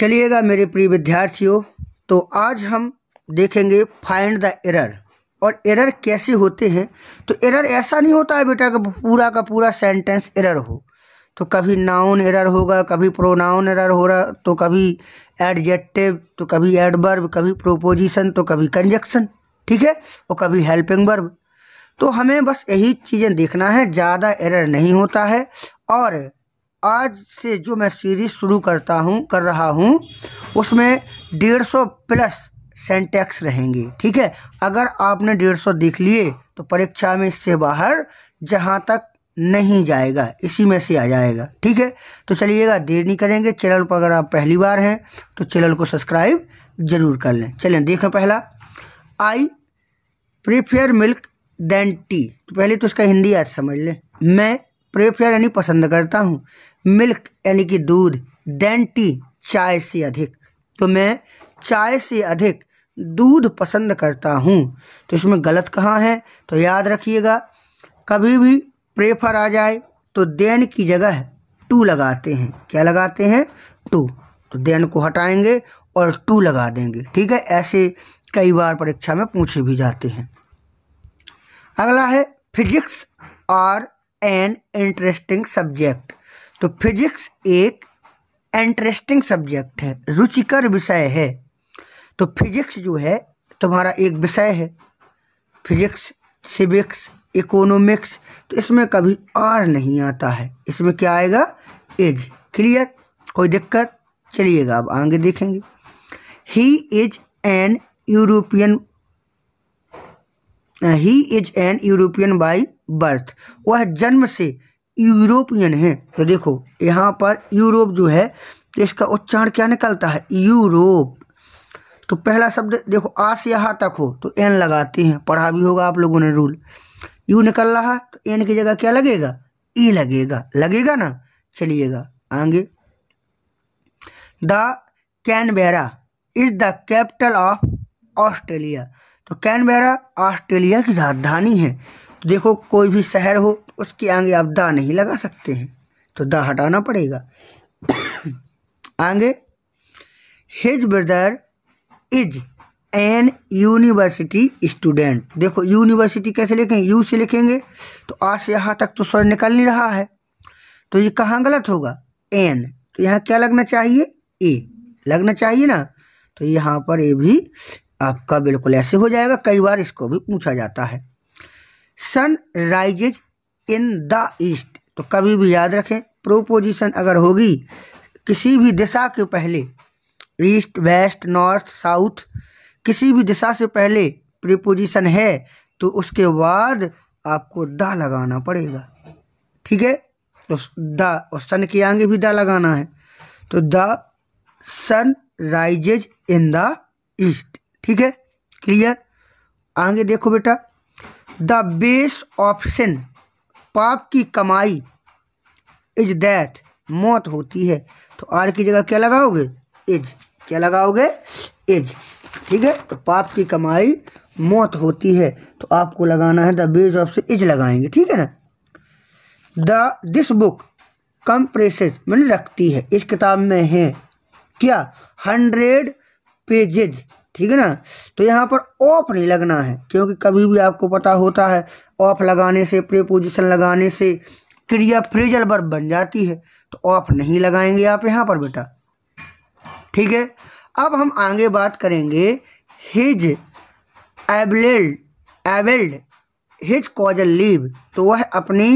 चलिएगा मेरे प्रिय विद्यार्थियों तो आज हम देखेंगे फाइंड द एरर और एरर कैसे होते हैं तो एरर ऐसा नहीं होता है बेटा का पूरा का पूरा सेंटेंस एरर हो तो कभी नाउन एरर होगा कभी प्रोनाउन एरर हो रहा तो कभी एडजेक्टिव तो कभी एडबर्ब कभी प्रोपोजिशन तो कभी कंजक्शन ठीक है और कभी हेल्पिंग वर्ब तो हमें बस यही चीज़ें देखना है ज़्यादा एरर नहीं होता है और आज से जो मैं सीरीज़ शुरू करता हूँ कर रहा हूँ उसमें डेढ़ सौ प्लस सेंटेक्स रहेंगे ठीक है अगर आपने डेढ़ सौ देख लिए तो परीक्षा में इससे बाहर जहाँ तक नहीं जाएगा इसी में से आ जाएगा ठीक है तो चलिएगा देर नहीं करेंगे चैनल पर अगर आप पहली बार हैं तो चैनल को सब्सक्राइब जरूर कर लें चलें देखें पहला I prefer milk then tea तो पहले तो इसका हिंदी याद समझ लें मैं प्रेफेयर यानी पसंद करता हूँ मिल्क यानी कि दूध देन टी चाय से अधिक तो मैं चाय से अधिक दूध पसंद करता हूँ तो इसमें गलत कहाँ है तो याद रखिएगा कभी भी प्रेफर आ जाए तो देन की जगह टू लगाते हैं क्या लगाते हैं टू तो देन को हटाएंगे और टू लगा देंगे ठीक है ऐसे कई बार परीक्षा में पूछे भी जाते हैं अगला है physics are an interesting subject तो फिजिक्स एक इंटरेस्टिंग सब्जेक्ट है रुचिकर विषय है तो फिजिक्स जो है तुम्हारा एक विषय है फिजिक्स सिविक्स इकोनॉमिक्स तो इसमें कभी आर नहीं आता है इसमें क्या आएगा एज क्लियर कोई दिक्कत चलिएगा अब आगे देखेंगे he is an European he is an European by birth वह जन्म से यूरोपियन है तो देखो यहाँ पर यूरोप जो है तो इसका उच्चारण क्या निकलता है यूरोप तो पहला शब्द देखो आ से यहाँ तक हो तो एन लगाते हैं पढ़ा भी होगा आप लोगों ने रूल यू निकल रहा है तो एन की जगह क्या लगेगा ई लगेगा लगेगा ना चलिएगा आगे the Canberra is the capital of Australia तो कैनबेरा ऑस्ट्रेलिया की राजधानी है देखो कोई भी शहर हो उसके आगे आप दा नहीं लगा सकते हैं तो दा हटाना पड़ेगा आगे his brother is an university student देखो यूनिवर्सिटी कैसे लिखेंगे यू से लिखेंगे तो आज से यहाँ तक तो स्वर निकल नहीं रहा है तो ये कहाँ गलत होगा एन तो यहाँ क्या लगना चाहिए ए लगना चाहिए ना तो यहाँ पर ए भी आपका बिल्कुल ऐसे हो जाएगा कई बार इसको भी पूछा जाता है sun rises in the east तो कभी भी याद रखें प्रोपोजिशन अगर होगी किसी भी दिशा के पहले ईस्ट वेस्ट नॉर्थ साउथ किसी भी दिशा से पहले प्रिपोजिशन है तो उसके बाद आपको द लगाना पड़ेगा ठीक है तो द और सन के आगे भी द लगाना है तो the sun rises in the east ठीक है क्लियर आगे देखो बेटा द बेस ऑप्शन पाप की कमाई इज डेथ मौत होती है तो आर की जगह क्या लगाओगे इज क्या लगाओगे इज ठीक है तो पाप की कमाई मौत होती है तो आपको लगाना है द बेस ऑप्शन इज लगाएंगे ठीक है ना the this book comprises मैंने रखती है इस किताब में है क्या हंड्रेड पेजेज ठीक है ना तो यहाँ पर ऑफ नहीं लगना है क्योंकि कभी भी आपको पता होता है ऑफ लगाने से प्रीपोजिशन लगाने से क्रिया फ्रिजल वर्ब बन जाती है तो ऑफ नहीं लगाएंगे आप यहाँ पर बेटा ठीक है अब हम आगे बात करेंगे his availed availed his casual leave तो वह अपनी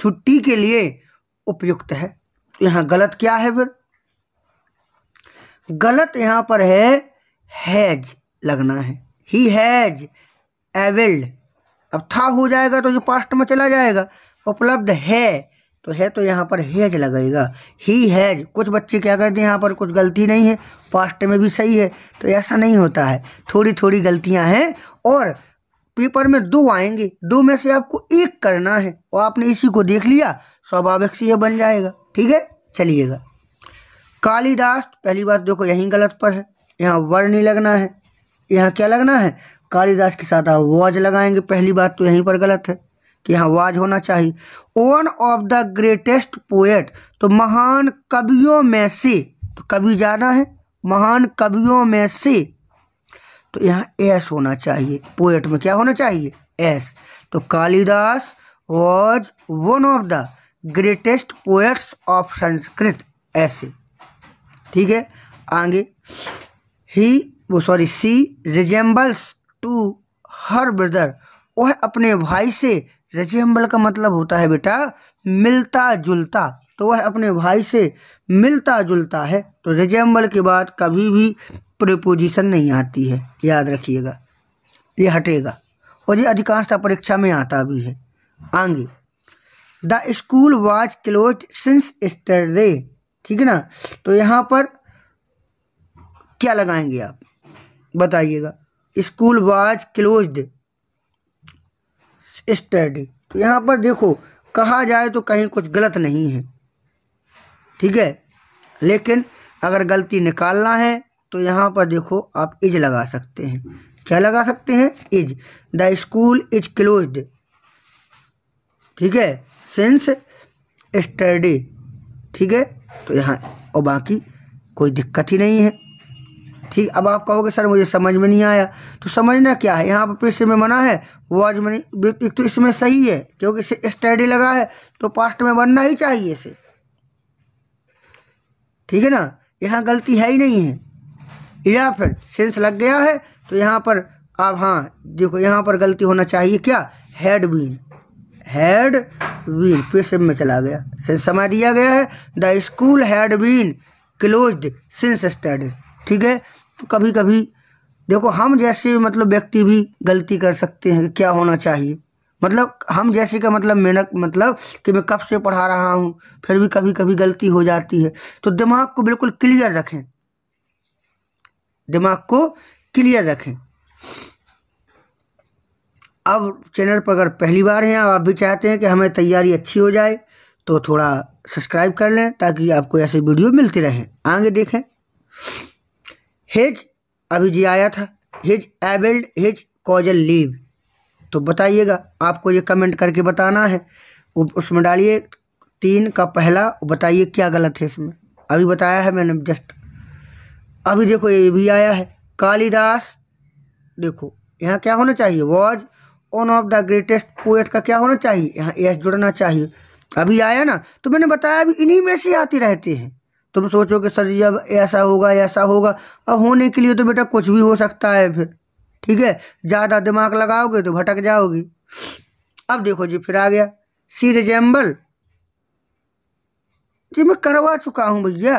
छुट्टी के लिए उपयुक्त है यहाँ गलत क्या है फिर गलत यहाँ पर है हैज लगना है ही हैज एविल्ड अब था हो जाएगा तो ये पास्ट में चला जाएगा उपलब्ध है तो है तो यहाँ पर हैज लगेगा ही हैज कुछ बच्चे क्या करते हैं यहाँ पर कुछ गलती नहीं है पास्ट में भी सही है तो ऐसा नहीं होता है थोड़ी थोड़ी गलतियाँ हैं और पेपर में दो आएंगे दो में से आपको एक करना है और आपने इसी को देख लिया स्वाभाविक से यह बन जाएगा ठीक है चलिएगा कालिदास पहली बात देखो यहीं गलत पर है यहाँ वर नहीं लगना है यहाँ क्या लगना है कालिदास के साथ आप वॉज लगाएंगे पहली बात तो यहीं पर गलत है कि यहाँ वाज होना चाहिए one of the greatest poet तो महान कवियों में से तो कवि ज्यादा है महान कवियों में से तो यहाँ एस होना चाहिए पोएट में क्या होना चाहिए एस तो Kalidas was one of the greatest poets of Sanskrit ऐसे ठीक है आगे ही वो sorry she resembles to her brother वह अपने भाई से रिजेंबल का मतलब होता है बेटा मिलता जुलता तो वह अपने भाई से मिलता जुलता है तो रिजेंबल के बाद कभी भी प्रिपोजिशन नहीं आती है याद रखिएगा ये हटेगा और ये अधिकांशता परीक्षा में आता भी है आगे the school was close since yesterday ठीक है ना तो यहाँ पर क्या लगाएंगे आप बताइएगा स्कूल वाज क्लोज्ड स्टडी तो यहाँ पर देखो कहा जाए तो कहीं कुछ गलत नहीं है ठीक है लेकिन अगर गलती निकालना है तो यहाँ पर देखो आप इज लगा सकते हैं क्या लगा सकते हैं is the school is closed ठीक है सिंस स्टडी ठीक है तो यहाँ और बाकी कोई दिक्कत ही नहीं है ठीक अब आप कहोगे सर मुझे समझ में नहीं आया तो समझना क्या है यहाँ पर पेश में मना है वॉज मनी तो इसमें सही है क्योंकि इसे स्टडी लगा है तो पास्ट में बनना ही चाहिए इसे ठीक है ना यहाँ गलती है ही नहीं है या फिर सेंस लग गया है तो यहाँ पर आप हाँ देखो यहाँ पर गलती होना चाहिए क्या हेड बीन हैड बीन फिर में चला गया सेंस समा दिया गया है the school had been closed since started ठीक है कभी कभी देखो हम जैसे मतलब व्यक्ति भी गलती कर सकते हैं क्या होना चाहिए मतलब हम जैसे का मतलब मेहनत मतलब कि मैं कब से पढ़ा रहा हूँ फिर भी कभी कभी गलती हो जाती है तो दिमाग को बिल्कुल क्लियर रखें दिमाग को क्लियर रखें अब चैनल पर अगर पहली बार हैं आप भी चाहते हैं कि हमें तैयारी अच्छी हो जाए तो थोड़ा सब्सक्राइब कर लें ताकि आपको ऐसे वीडियो मिलते रहें आगे देखें हिज अभी जी आया था his availed his casual leave तो बताइएगा आपको ये कमेंट करके बताना है उसमें डालिए तीन का पहला बताइए क्या गलत है इसमें अभी बताया है मैंने जस्ट अभी देखो ये भी आया है कालिदास देखो यहाँ क्या होना चाहिए was one of the greatest poet का क्या होना चाहिए यहाँ एस जुड़ना चाहिए अभी आया ना तो मैंने बताया अभी इन्हीं में से आती रहते हैं तुम सोचो कि सर जी अब ऐसा होगा ऐसा होगा अब होने के लिए तो बेटा कुछ भी हो सकता है फिर ठीक है ज़्यादा दिमाग लगाओगे तो भटक जाओगी अब देखो जी फिर आ गया सी रिजेंबल जी मैं करवा चुका हूँ भैया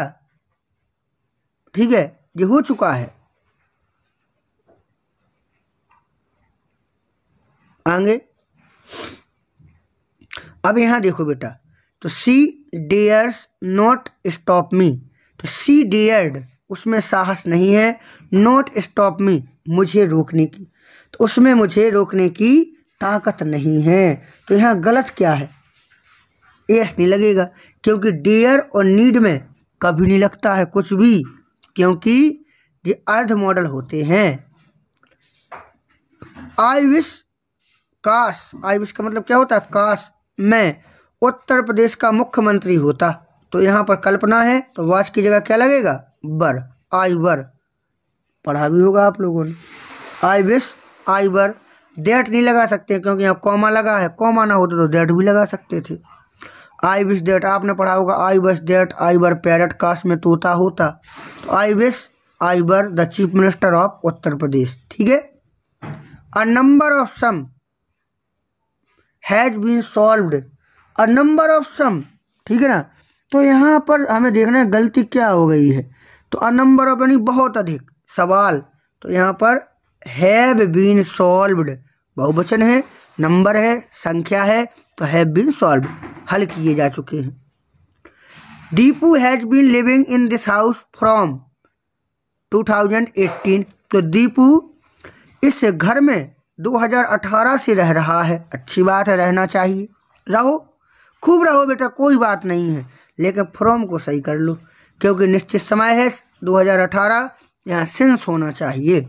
ठीक है ये हो चुका है आगे अब यहाँ देखो बेटा तो she dares not stop me तो सी डेयर्ड उसमें साहस नहीं है नॉट स्टॉप मी मुझे रोकने की तो उसमें मुझे रोकने की ताकत नहीं है तो यहाँ गलत क्या है एस नहीं लगेगा क्योंकि डेयर और नीड में कभी नहीं लगता है कुछ भी क्योंकि ये अर्ध मॉडल होते हैं आई विश काश आई विश का मतलब क्या होता है काश मैं उत्तर प्रदेश का मुख्यमंत्री होता तो यहाँ पर कल्पना है तो वास की जगह क्या लगेगा बर आई वर पढ़ा भी होगा आप लोगों ने आई विश आई वर डेट नहीं लगा सकते क्योंकि यहाँ कॉमा लगा है कॉमा ना होता तो डेट भी लगा सकते थे आई विश डेट आपने पढ़ा होगा आई बस डेट आई बर पैरट कास्ट में तोता होता तो आई wish I were the chief minister of Uttar Pradesh ठीक है a number of sum has been solved a number of sum ठीक है ना तो यहाँ पर हमें देखना है गलती क्या हो गई है तो अ नंबर ऑफ यानी बहुत अधिक सवाल तो यहाँ पर हैव बीन सॉल्व्ड बहुवचन है नंबर है संख्या है तो हैव बीन सॉल्व हल किए जा चुके हैं Deepu has been living in this house from 2018 तो दीपू इस घर में 2018 से रह रहा है अच्छी बात है रहना चाहिए रहो खूब रहो बेटा कोई बात नहीं है लेकिन फ्रॉम को सही कर लो क्योंकि निश्चित समय है 2018 यहाँ सेंस होना चाहिए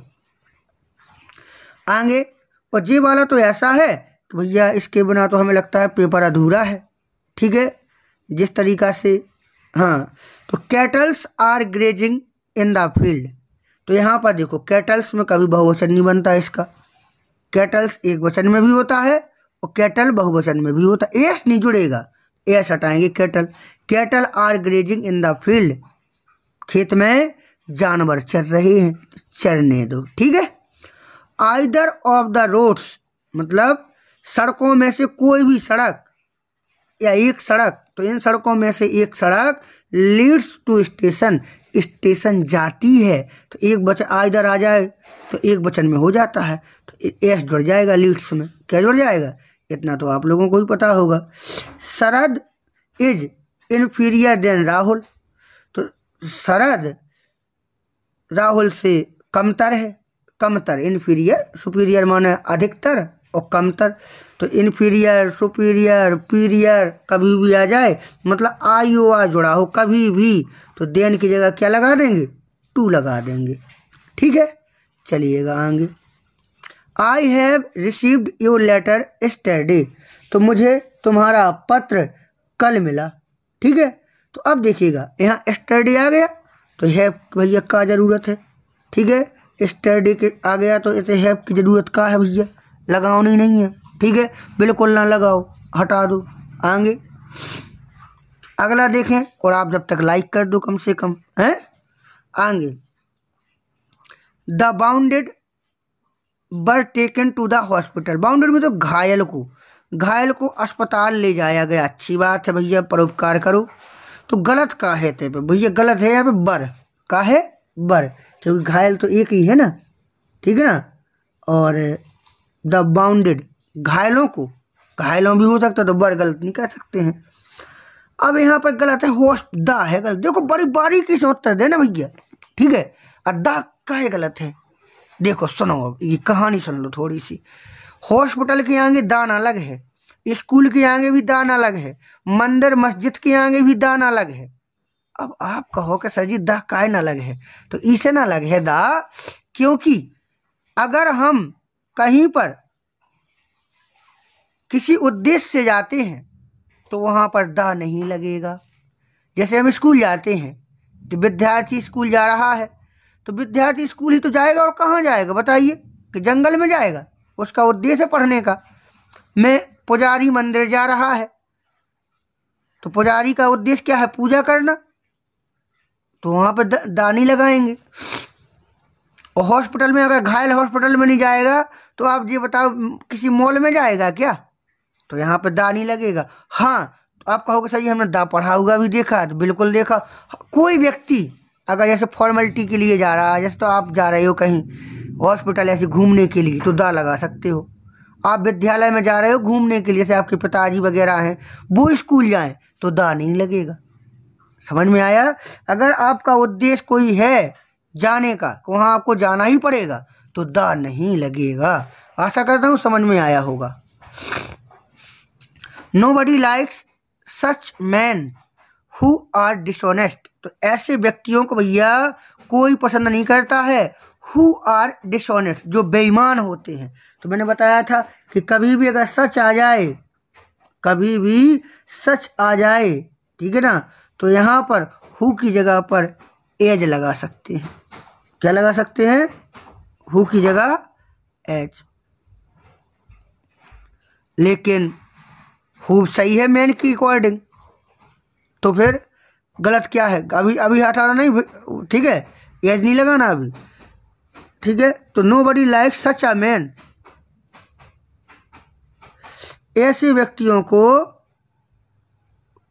आगे और जे वाला तो ऐसा है कि भैया इसके बिना तो हमें लगता है पेपर अधूरा है ठीक है जिस तरीका से हाँ तो cattles are grazing in the field तो यहाँ पर देखो कैटल्स में कभी बहुवचन नहीं बनता इसका कैटल्स एक वचन में भी होता है और कैटल बहुवचन में भी होता तो एस नहीं जुड़ेगा एस हटाएंगे cattle cattle are grazing in the field खेत में जानवर चर रहे हैं चरने दो ठीक है आइदर ऑफ द रोड्स मतलब सड़कों में से कोई भी सड़क या एक सड़क तो इन सड़कों में से एक सड़क लीड्स टू स्टेशन स्टेशन जाती है तो एक बचन आइदर आ जाए तो एक बचन में हो जाता है तो एस जुड़ जाएगा लीड्स में क्या जुड़ जाएगा इतना तो आप लोगों को ही पता होगा Sharad is inferior than Rahul तो शरद राहुल से कमतर है कमतर इन्फीरियर सुपीरियर माने अधिकतर और कमतर तो इन्फीरियर सुपीरियर पीरियर कभी भी आ जाए मतलब आयु आ जुड़ा हो कभी भी तो देन की जगह क्या लगा देंगे टू लगा देंगे ठीक है चलिएगा आगे I have received your letter study तो मुझे तुम्हारा पत्र कल मिला ठीक है तो अब देखिएगा यहाँ स्टडी आ गया तो हैव भैया का ज़रूरत है ठीक है स्टडी के आ गया तो इसे हैव की ज़रूरत का है भैया नहीं नहीं है ठीक है बिल्कुल ना लगाओ हटा दो आगे अगला देखें और आप जब तक लाइक कर दो कम से कम हैं आगे the wounded were taken to the hospital बाउंडर में तो घायल को घायल को अस्पताल ले जाया गया अच्छी बात है भैया परोपकार करो तो गलत का है ते भैया गलत है यहाँ पे बर का है बर क्योंकि घायल तो एक ही है ना ठीक है ना और द बाउंडेड घायलों को घायलों भी हो सकता तो बर गलत नहीं कह सकते हैं अब यहाँ पर गलत है होस्ट द है गलत देखो बड़ी बारीकी से उत्तर देना भैया ठीक है और द का है गलत है देखो सुनो अब ये कहानी सुन लो थोड़ी सी हॉस्पिटल के आगे दान अलग है स्कूल के आगे भी दान अलग है मंदिर मस्जिद के आगे भी दान अलग है अब आप कहो कि सर जी दा काय ना अलग है तो इसे ना अलग है दा क्योंकि अगर हम कहीं पर किसी उद्देश्य से जाते हैं तो वहां पर दा नहीं लगेगा जैसे हम स्कूल जाते हैं तो विद्यार्थी स्कूल जा रहा है तो विद्यार्थी स्कूल ही तो जाएगा और कहाँ जाएगा बताइए कि जंगल में जाएगा उसका उद्देश्य पढ़ने का मैं पुजारी मंदिर जा रहा है तो पुजारी का उद्देश्य क्या है पूजा करना तो वहाँ पर दानी लगाएंगे और हॉस्पिटल में अगर घायल हॉस्पिटल में नहीं जाएगा तो आप ये बताओ किसी मॉल में जाएगा क्या तो यहाँ पर दानी लगेगा हाँ तो आप कहोगे सर हमने दा पढ़ा हुआ भी देखा तो बिल्कुल देखा कोई व्यक्ति अगर जैसे फॉर्मेलिटी के लिए जा रहा है जैसे तो आप जा रहे हो कहीं हॉस्पिटल ऐसे घूमने के लिए तो दा लगा सकते हो आप विद्यालय में जा रहे हो घूमने के लिए जैसे आपके पिताजी वगैरह हैं वो स्कूल जाएं तो दा नहीं लगेगा समझ में आया अगर आपका उद्देश्य कोई है जाने का तो वहाँ आपको जाना ही पड़ेगा तो दा नहीं लगेगा आशा करता हूँ समझ में आया होगा nobody likes such man who are dishonest तो ऐसे व्यक्तियों को भैया कोई पसंद नहीं करता है हु आर डिसऑनेस्ट जो बेईमान होते हैं तो मैंने बताया था कि कभी भी अगर सच आ जाए कभी भी सच आ जाए ठीक है ना तो यहाँ पर हु की जगह पर एज लगा सकते हैं क्या लगा सकते हैं हु की जगह एज लेकिन हु सही है मैन की अकॉर्डिंग तो फिर गलत क्या है अभी अभी हटाना नहीं ठीक है एज नहीं लगाना अभी ठीक है तो nobody like such a man ऐसे व्यक्तियों को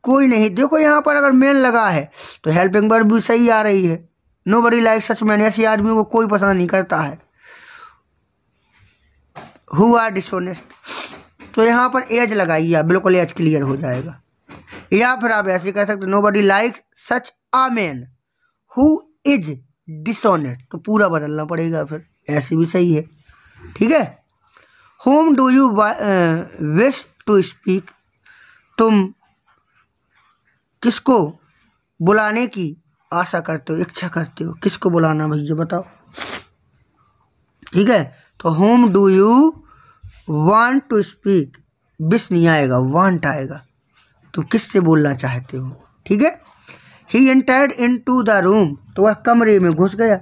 कोई नहीं देखो यहाँ पर अगर मैन लगा है तो हेल्पिंग वर्ब भी सही आ रही है nobody like such man ऐसे आदमियों को कोई पसंद नहीं करता है हु आर डिसोनेस्ट तो यहाँ पर एज लगाइए बिल्कुल एज क्लियर हो जाएगा या फिर आप ऐसे कह सकते nobody like such a man who is dishonest तो पूरा बदलना पड़ेगा फिर ऐसे भी सही है ठीक है whom do you wish to speak तुम किसको बुलाने की आशा करते हो इच्छा करते हो किसको बुलाना भैया बताओ ठीक है तो whom do you want to speak wish नहीं आएगा वांट आएगा तुम तो किससे बोलना चाहते हो ठीक है he entered into the room तो वह कमरे में घुस गया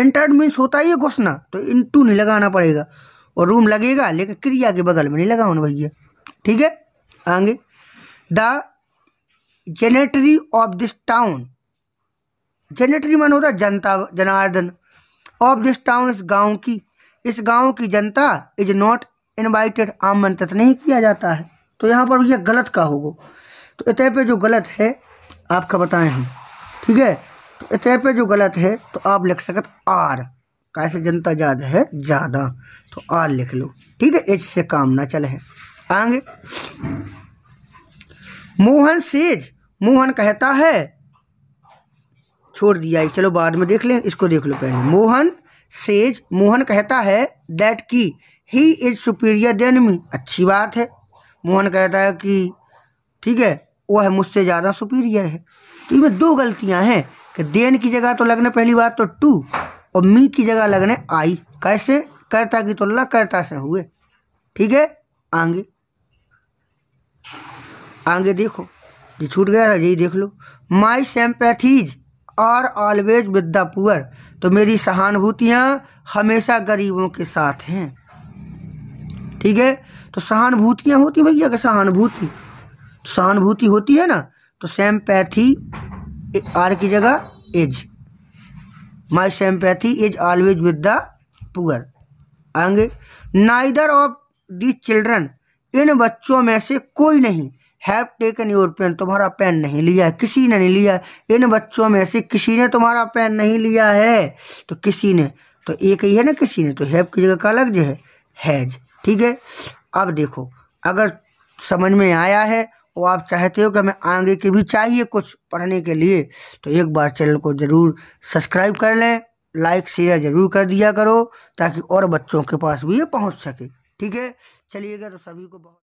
एंटर्ड मीन्स होता ही है घुसना तो इन टू नहीं लगाना पड़ेगा और रूम लगेगा लेकिन क्रिया के बगल में नहीं लगा ना भैया ठीक है आगे the gentry of this town gentry मन होता जनता जनार्दन ऑफ दिस टाउन इस गांव की इस गांव की जनता इज नॉट इनवाइटेड आमंत्रित नहीं किया जाता है तो यहाँ पर भैया गलत का होगो तो इतः पे जो गलत है आपका बताएं हम ठीक है तो इतः पे जो गलत है तो आप लिख सकते आर कैसे जनता ज़्यादा है ज़्यादा तो आर लिख लो ठीक है एच से काम ना चले आगे मोहन सेज मोहन कहता है छोड़ दिया चलो बाद में देख लें इसको देख लो पहले मोहन सेज मोहन कहता है दैट की he is superior than me अच्छी बात है मोहन कहता है कि ठीक है वह मुझसे ज़्यादा सुपीरियर है तो इसमें दो गलतियां हैं कि देन की जगह तो लगने पहली बात तो टू और मी की जगह लगने आई कैसे कर्ता की तो तो कर्ता से हुए ठीक है आगे आगे देखो ये छूट गया था यही देख लो my sympathies are always with the poor तो मेरी सहानुभूतियाँ हमेशा गरीबों के साथ हैं ठीक है तो सहानुभूतियाँ होती भैया सहानुभूति तो सहानुभूति होती है ना तो सैम्पैथी आर की जगह as my sympathy is always with the poor आगे neither of the children in बच्चों में से कोई नहीं हैव टेकन योर पेन तुम्हारा पेन नहीं लिया है किसी ने नहीं लिया इन बच्चों में से किसी ने तुम्हारा पेन नहीं लिया है तो किसी ने तो एक ही है ना किसी ने तो हैव की जगह का अलग जो है हैज ठीक है अब देखो अगर समझ में आया है और तो आप चाहते हो कि हमें आगे के भी चाहिए कुछ पढ़ने के लिए तो एक बार चैनल को ज़रूर सब्सक्राइब कर लें लाइक शेयर ज़रूर कर दिया करो ताकि और बच्चों के पास भी ये पहुंच सके ठीक है चलिएगा तो सभी को बहुत